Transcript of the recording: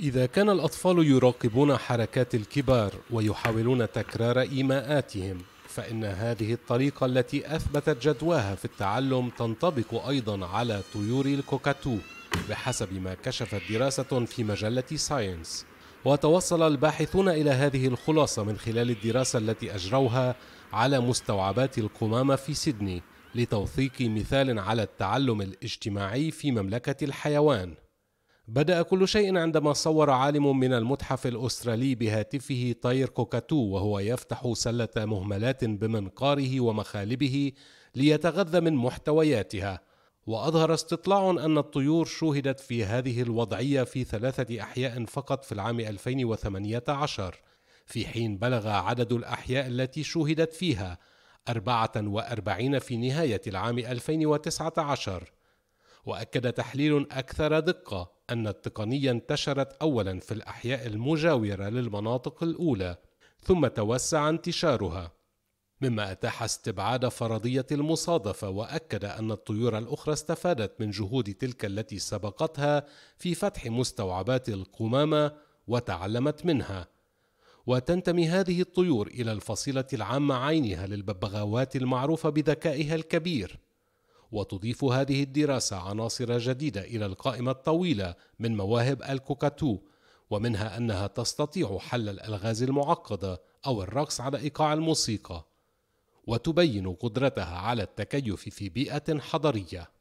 إذا كان الأطفال يراقبون حركات الكبار ويحاولون تكرار إيماءاتهم فإن هذه الطريقة التي أثبتت جدواها في التعلم تنطبق أيضا على طيور الكوكاتو بحسب ما كشفت دراسة في مجلة ساينس وتوصل الباحثون إلى هذه الخلاصة من خلال الدراسة التي أجروها على مستوعبات القمامة في سيدني لتوثيق مثال على التعلم الاجتماعي في مملكة الحيوان بدأ كل شيء عندما صور عالم من المتحف الأسترالي بهاتفه طير كوكاتو وهو يفتح سلة مهملات بمنقاره ومخالبه ليتغذى من محتوياتها وأظهر استطلاع أن الطيور شوهدت في هذه الوضعية في ثلاثة أحياء فقط في العام 2018 في حين بلغ عدد الأحياء التي شوهدت فيها 44 في نهاية العام 2019 وأكد تحليل أكثر دقة أن التقنية انتشرت أولا في الأحياء المجاورة للمناطق الأولى ثم توسع انتشارها مما أتاح استبعاد فرضية المصادفة وأكد أن الطيور الأخرى استفادت من جهود تلك التي سبقتها في فتح مستوعبات القمامة وتعلمت منها وتنتمي هذه الطيور إلى الفصيلة العامة عينها للببغاوات المعروفة بذكائها الكبير وتضيف هذه الدراسة عناصر جديدة إلى القائمة الطويلة من مواهب الكوكاتو ومنها أنها تستطيع حل الألغاز المعقدة أو الرقص على إيقاع الموسيقى وتبين قدرتها على التكيف في بيئة حضرية